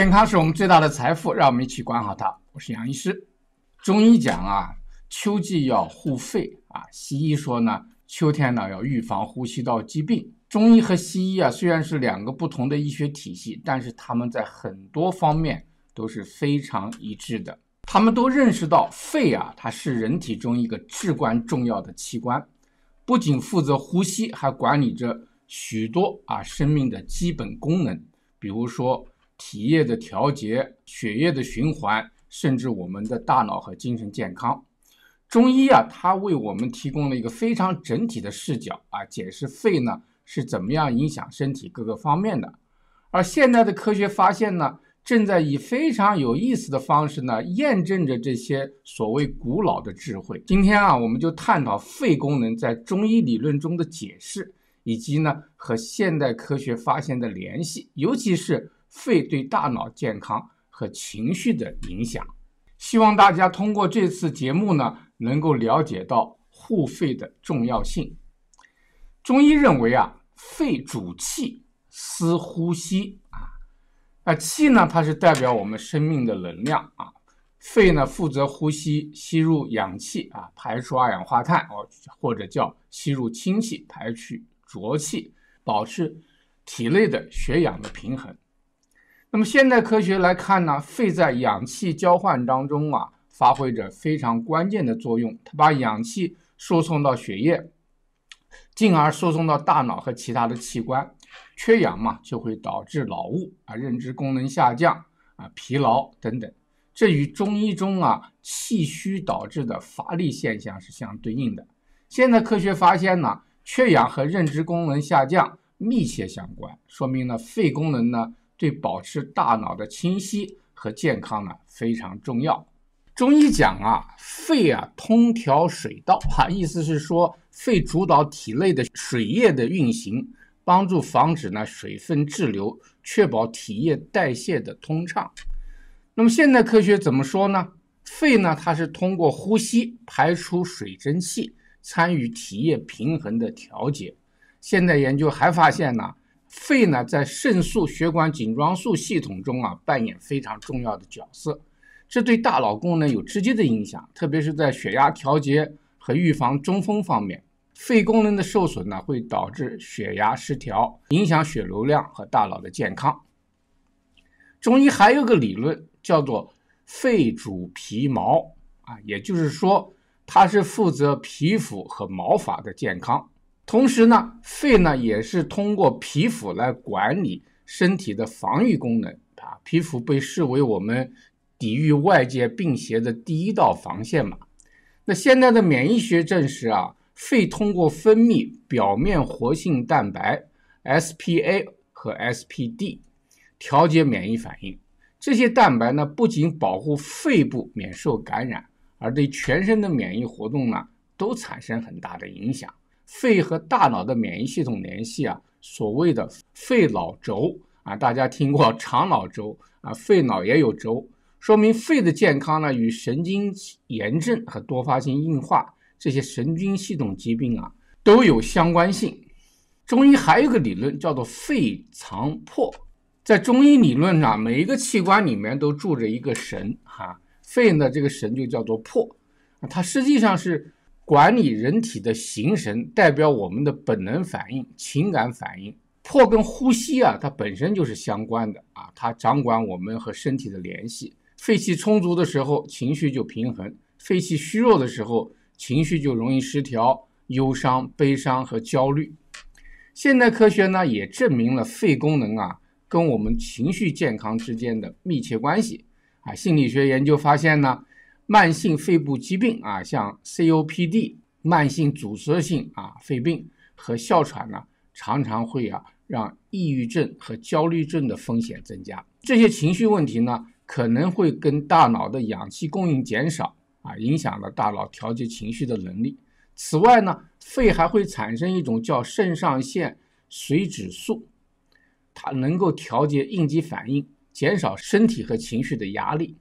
健康是我们最大的财富，让我们一起管好它。我是杨医师。中医讲啊，秋季要护肺啊；西医说呢，秋天呢要预防呼吸道疾病。中医和西医啊，虽然是两个不同的医学体系，但是他们在很多方面都是非常一致的。他们都认识到肺啊，它是人体中一个至关重要的器官，不仅负责呼吸，还管理着许多啊生命的基本功能，比如说。体液的调节、血液的循环，甚至我们的大脑和精神健康，中医啊，它为我们提供了一个非常整体的视角啊，解释肺呢是怎么样影响身体各个方面的。而现代的科学发现呢，正在以非常有意思的方式呢，验证着这些所谓古老的智慧。今天啊，我们就探讨肺功能在中医理论中的解释，以及呢和现代科学发现的联系，尤其是。肺对大脑健康和情绪的影响，希望大家通过这次节目呢，能够了解到护肺的重要性。中医认为啊，肺主气司呼吸啊，那气呢它是代表我们生命的能量啊，肺呢负责呼吸，吸入氧气啊，排出二氧化碳哦，或者叫吸入氢气，排出浊气，保持体内的血氧的平衡。那么现代科学来看呢，肺在氧气交换当中啊，发挥着非常关键的作用。它把氧气输送到血液，进而输送到大脑和其他的器官。缺氧嘛，就会导致脑物啊、认知功能下降啊、疲劳等等。这与中医中啊气虚导致的乏力现象是相对应的。现代科学发现呢，缺氧和认知功能下降密切相关，说明了肺功能呢。对保持大脑的清晰和健康呢非常重要。中医讲啊，肺啊通调水道啊，意思是说肺主导体内的水液的运行，帮助防止呢水分滞留，确保体液代谢的通畅。那么现代科学怎么说呢？肺呢，它是通过呼吸排出水蒸气，参与体液平衡的调节。现在研究还发现呢。肺呢，在肾素血管紧张素系统中啊，扮演非常重要的角色，这对大脑功能有直接的影响，特别是在血压调节和预防中风方面。肺功能的受损呢，会导致血压失调，影响血流量和大脑的健康。中医还有个理论叫做“肺主皮毛”，啊，也就是说，它是负责皮肤和毛发的健康。同时呢，肺呢也是通过皮肤来管理身体的防御功能啊。皮肤被视为我们抵御外界病邪的第一道防线嘛。那现在的免疫学证实啊，肺通过分泌表面活性蛋白 S P A 和 S P D 调节免疫反应。这些蛋白呢，不仅保护肺部免受感染，而对全身的免疫活动呢，都产生很大的影响。肺和大脑的免疫系统联系啊，所谓的肺脑轴啊，大家听过肠脑轴啊，肺脑也有轴，说明肺的健康呢与神经炎症和多发性硬化这些神经系统疾病啊都有相关性。中医还有个理论叫做肺藏魄，在中医理论上，每一个器官里面都住着一个神哈，肺呢这个神就叫做魄，它实际上是。管理人体的形神，代表我们的本能反应、情感反应。魄跟呼吸啊，它本身就是相关的啊，它掌管我们和身体的联系。肺气充足的时候，情绪就平衡；肺气虚弱的时候，情绪就容易失调，忧伤、悲伤和焦虑。现代科学呢，也证明了肺功能啊，跟我们情绪健康之间的密切关系啊。心理学研究发现呢。慢性肺部疾病啊，像 COPD、慢性阻塞性啊肺病和哮喘呢，常常会啊让抑郁症和焦虑症的风险增加。这些情绪问题呢，可能会跟大脑的氧气供应减少啊，影响了大脑调节情绪的能力。此外呢，肺还会产生一种叫肾上腺髓质素，它能够调节应激反应，减少身体和情绪的压力。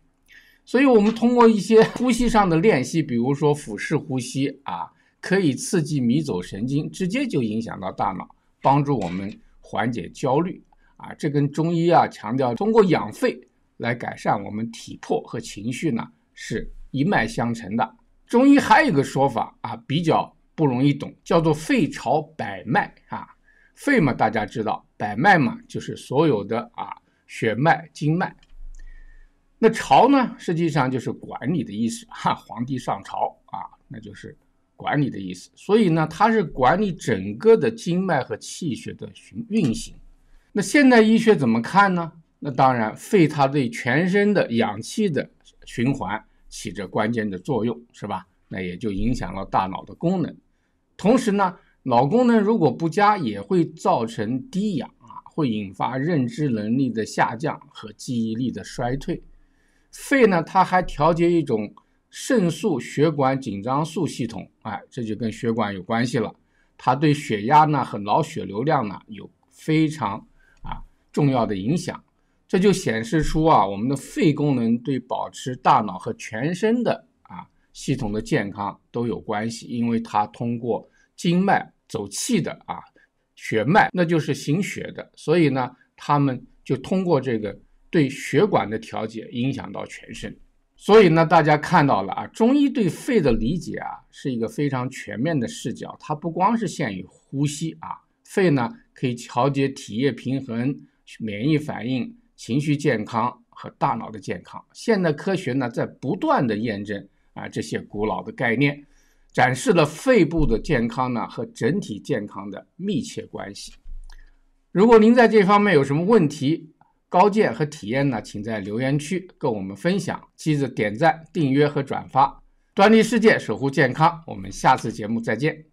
所以，我们通过一些呼吸上的练习，比如说腹式呼吸啊，可以刺激迷走神经，直接就影响到大脑，帮助我们缓解焦虑啊。这跟中医啊强调通过养肺来改善我们体魄和情绪呢，是一脉相承的。中医还有一个说法啊，比较不容易懂，叫做“肺朝百脉”啊。肺嘛，大家知道，百脉嘛，就是所有的啊血脉经脉。那朝呢，实际上就是管理的意思。哈，皇帝上朝啊，那就是管理的意思。所以呢，它是管理整个的经脉和气血的循运行。那现代医学怎么看呢？那当然，肺它对全身的氧气的循环起着关键的作用，是吧？那也就影响了大脑的功能。同时呢，脑功能如果不佳，也会造成低氧啊，会引发认知能力的下降和记忆力的衰退。肺呢，它还调节一种肾素血管紧张素系统，哎，这就跟血管有关系了。它对血压呢和脑血流量呢有非常啊重要的影响。这就显示出啊，我们的肺功能对保持大脑和全身的啊系统的健康都有关系，因为它通过经脉走气的啊血脉，那就是行血的，所以呢，他们就通过这个。对血管的调节影响到全身，所以呢，大家看到了啊，中医对肺的理解啊，是一个非常全面的视角。它不光是限于呼吸啊，肺呢可以调节体液平衡、免疫反应、情绪健康和大脑的健康。现代科学呢，在不断的验证啊这些古老的概念，展示了肺部的健康呢和整体健康的密切关系。如果您在这方面有什么问题，高见和体验呢，请在留言区跟我们分享，记得点赞、订阅和转发。端倪世界，守护健康。我们下次节目再见。